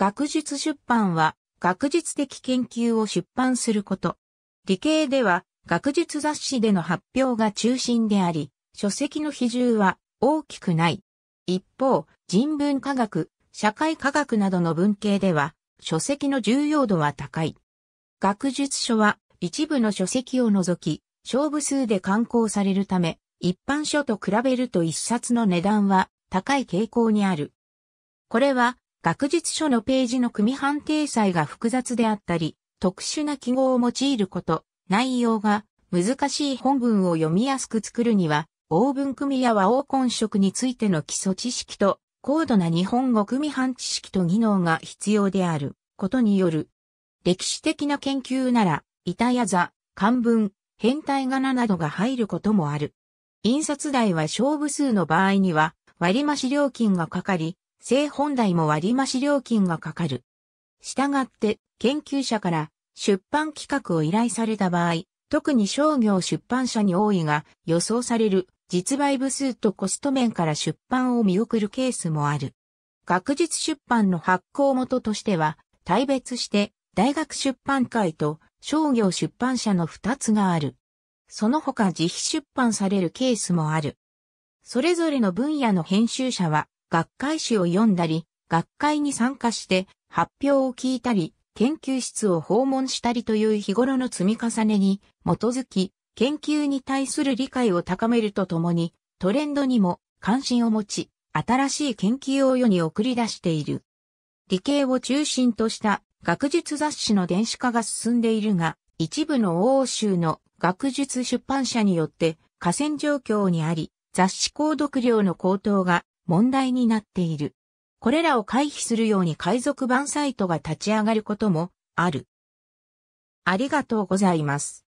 学術出版は学術的研究を出版すること。理系では学術雑誌での発表が中心であり、書籍の比重は大きくない。一方、人文科学、社会科学などの文系では、書籍の重要度は高い。学術書は一部の書籍を除き、勝負数で刊行されるため、一般書と比べると一冊の値段は高い傾向にある。これは学術書のページの組判定裁が複雑であったり、特殊な記号を用いること、内容が難しい本文を読みやすく作るには、オーブン組や和王根色についての基礎知識と、高度な日本語組版知識と技能が必要であることによる。歴史的な研究なら、板や座、漢文、変態仮名などが入ることもある。印刷代は勝負数の場合には割増料金がかかり、性本代も割増料金がかかる。したがって、研究者から出版企画を依頼された場合、特に商業出版社に多いが予想される実売部数とコスト面から出版を見送るケースもある。学術出版の発行元としては、大別して大学出版会と商業出版社の二つがある。その他自費出版されるケースもある。それぞれの分野の編集者は学会誌を読んだり、学会に参加して発表を聞いたり、研究室を訪問したりという日頃の積み重ねに基づき、研究に対する理解を高めるとともに、トレンドにも関心を持ち、新しい研究を世に送り出している。理系を中心とした学術雑誌の電子化が進んでいるが、一部の欧州の学術出版社によって河川状況にあり、雑誌購読料の高騰が問題になっている。これらを回避するように海賊版サイトが立ち上がることもある。ありがとうございます。